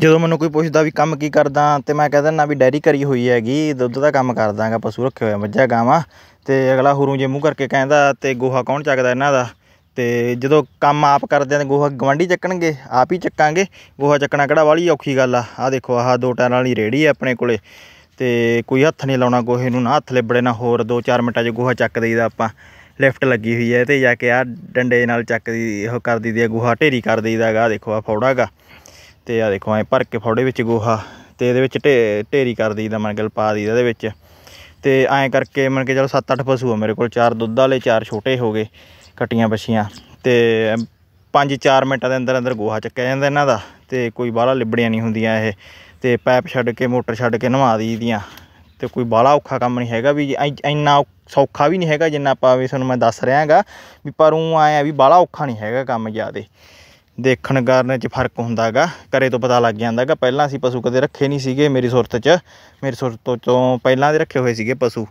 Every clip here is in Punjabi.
ਜਦੋਂ ਮੈਨੂੰ ਕੋਈ ਪੁੱਛਦਾ ਵੀ ਕੰਮ ਕੀ ਕਰਦਾ ਤੇ ਮੈਂ ਕਹਿ ਦਿੰਦਾ ਵੀ ਡੈਰੀ ਕਰੀ ਹੋਈ ਹੈਗੀ ਦੁੱਧ ਦਾ ਕੰਮ ਕਰਦਾਗਾ ਪਸ਼ੂ ਰੱਖੇ ਹੋਏ ਮੱਝਾਂ ਗਾਵਾਂ ਤੇ ਅਗਲਾ ਹੁਰੂ ਜੇ ਮੂੰਹ ਕਰਕੇ ਕਹਿੰਦਾ ਤੇ ਗੋਹਾ ਕੌਣ ਚੱਕਦਾ ਇਹਨਾਂ ਦਾ ਤੇ ਜਦੋਂ ਕੰਮ ਆਪ ਕਰਦੇ ਆਂ ਗੋਹਾ ਗਵੰਡੀ ਚੱਕਣਗੇ ਆਪ ਹੀ ਚੱਕਾਂਗੇ ਗੋਹਾ ਚੱਕਣਾ ਕਿਹੜਾ ਵਾਲੀ ਔਖੀ ਗੱਲ ਆ ਆ ਦੇਖੋ ਆਹ ਦੋ ਟੈਰਾਂ ਵਾਲੀ ਰੇੜੀ ਆ ਆਪਣੇ ਕੋਲੇ ਤੇ ਕੋਈ ਹੱਥ ਨਹੀਂ ਲਾਉਣਾ ਗੋਹੇ ਨੂੰ ਨਾ ਹੱਥ ਲਿਬੜੇ ਨਾ ਹੋਰ 2-4 ਮਿੰਟਾਂ 'ਚ ਗੋਹਾ ਚੱਕ ਦੇਈਦਾ ਆਪਾਂ ਲਿਫਟ ਲੱਗੀ ਹੋਈ ਹੈ ਤੇ ਜਾ ਕੇ ਆ ਡੰਡੇ ਨਾਲ ਚੱਕ ਦੀ ਉਹ ਕਰ ਦੀਦੀ ਆ ਗੋਹਾ ਢੇਰੀ ਕਰ ਦੇਈਦਾਗਾ ਦੇਖੋ ਆ ਫੌੜਾਗਾ ਤੇ ਆ ਦੇਖੋ ਐ ਭਰ ਕੇ ਫੋੜੇ ਵਿੱਚ ਗੋਹਾ ਤੇ ਇਹਦੇ ਵਿੱਚ ਢੇਰੀ ਕਰ ਦਈਦਾ ਮਨ ਗਲ ਪਾ ਦਈਦਾ ਇਹਦੇ ਵਿੱਚ ਤੇ ਐਂ ਕਰਕੇ ਮਨ ਕੇ ਚਲੋ 7-8 ਪਸ਼ੂ ਆ ਮੇਰੇ ਕੋਲ ਚਾਰ ਦੁੱਧ ਵਾਲੇ ਚਾਰ ਛੋਟੇ ਹੋ ਗਏ ਕਟੀਆਂ ਬੱਛੀਆਂ ਤੇ 5-4 ਮਿੰਟਾਂ ਦੇ ਅੰਦਰ ਅੰਦਰ ਗੋਹਾ ਚੱਕਿਆ ਜਾਂਦਾ ਇਹਨਾਂ ਦਾ ਤੇ ਕੋਈ ਬਾਹਲਾ ਲਿਬੜੀਆਂ ਨਹੀਂ ਹੁੰਦੀਆਂ ਇਹ ਤੇ ਪਾਈਪ ਛੱਡ ਕੇ ਮੋਟਰ ਛੱਡ ਕੇ ਨਵਾ ਦਈਦੀਆਂ ਤੇ ਕੋਈ ਬਾਹਲਾ ਔਖਾ ਕੰਮ ਨਹੀਂ ਹੈਗਾ ਵੀ ਇੰਨਾ ਸੌਖਾ ਵੀ ਨਹੀਂ ਹੈਗਾ ਜਿੰਨਾ ਆਪਾਂ ਵੀ ਤੁਹਾਨੂੰ ਮੈਂ ਦੱਸ ਰਿਹਾਗਾ ਵੀ ਪਰ ਉਹ ਆਇਆ ਵੀ ਬਾਹਲਾ ਔਖਾ ਨਹੀਂ ਹੈਗਾ ਕੰਮ ਜ਼ਿਆਦੇ ਦੇਖਣ ਕਰਨ 'ਚ ਫਰਕ ਹੁੰਦਾਗਾ ਘਰੇ ਤੋਂ ਪਤਾ ਲੱਗ ਜਾਂਦਾਗਾ ਪਹਿਲਾਂ ਅਸੀਂ ਪਸ਼ੂ ਕਦੇ ਰੱਖੇ ਨਹੀਂ ਸੀਗੇ ਮੇਰੀ ਸੁਰਤ 'ਚ ਮੇਰੀ ਸੁਰਤ ਤੋਂ ਪਹਿਲਾਂ ਦੇ ਰੱਖੇ ਹੋਏ ਸੀਗੇ ਪਸ਼ੂ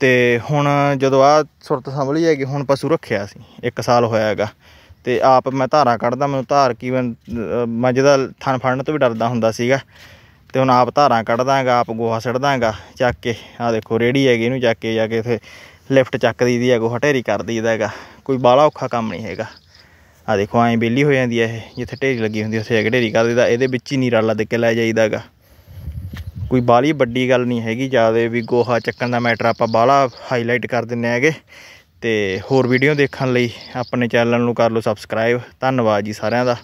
ਤੇ ਹੁਣ ਜਦੋਂ ਆ ਸੁਰਤ ਸੰਭਲੀ ਹੈਗੀ ਹੁਣ ਪਸ਼ੂ ਰੱਖਿਆ ਸੀ ਇੱਕ ਸਾਲ ਹੋਇਆ ਹੈਗਾ ਤੇ ਆਪ ਮੈਂ ਧਾਰਾਂ ਕੱਢਦਾ ਮੈਨੂੰ ਧਾਰ ਕੀ ਮੱਝ ਦਾ ਥਣ ਫੜਨ ਤੋਂ ਵੀ ਡਰਦਾ ਹੁੰਦਾ ਸੀਗਾ ਤੇ ਹੁਣ ਆਪ ਧਾਰਾਂ ਕੱਢਦਾਗਾ ਆਪ ਗੋਹਾ ਸੜਦਾਗਾ ਚੱਕ ਕੇ ਆ ਦੇਖੋ ਰੇੜੀ ਹੈਗੀ ਇਹਨੂੰ ਚੱਕ ਕੇ ਜਾ ਕੇ ਇਥੇ ਲਿਫਟ ਚੱਕ ਦੀ ਦੀ ਹੈ ਗੋਹਾ ਢੇਰੀ ਕਰ ਦੀਦਾ ਹੈਗਾ ਕੋਈ ਬਾਲਾ ਔਖਾ ਕੰਮ ਨਹੀਂ ਹੈਗਾ ਆ ਦੇਖੋ ਐਂ ਬੇਲੀ ਹੋ ਜਾਂਦੀ ਐ ਇਹ ਜਿੱਥੇ ਢੇਰੀ ਲੱਗੀ ਹੁੰਦੀ ਉੱਥੇ ਢੇਰੀ ਕਰ ਦਿੰਦਾ ਇਹਦੇ ਵਿੱਚ ਹੀ ਨੀਰਾ ਲਾ ਦੇ ਕੇ ਲੈ ਜਾਈਦਾਗਾ ਕੋਈ ਬਾਲੀ ਵੱਡੀ ਗੱਲ ਨਹੀਂ ਹੈਗੀ ਜਿਆਦਾ ਵੀ ਗੋਹਾ ਚੱਕਣ ਦਾ ਮੈਟਰ ਆਪਾਂ ਬਾਲਾ ਹਾਈਲਾਈਟ ਕਰ ਦਿੰਨੇ ਹੈਗੇ ਤੇ ਹੋਰ ਵੀਡੀਓ ਦੇਖਣ ਲਈ ਆਪਣੇ ਚੈਨਲ ਨੂੰ ਕਰ ਲਓ ਸਬਸਕ੍ਰਾਈਬ ਧੰਨਵਾਦ ਜੀ ਸਾਰਿਆਂ ਦਾ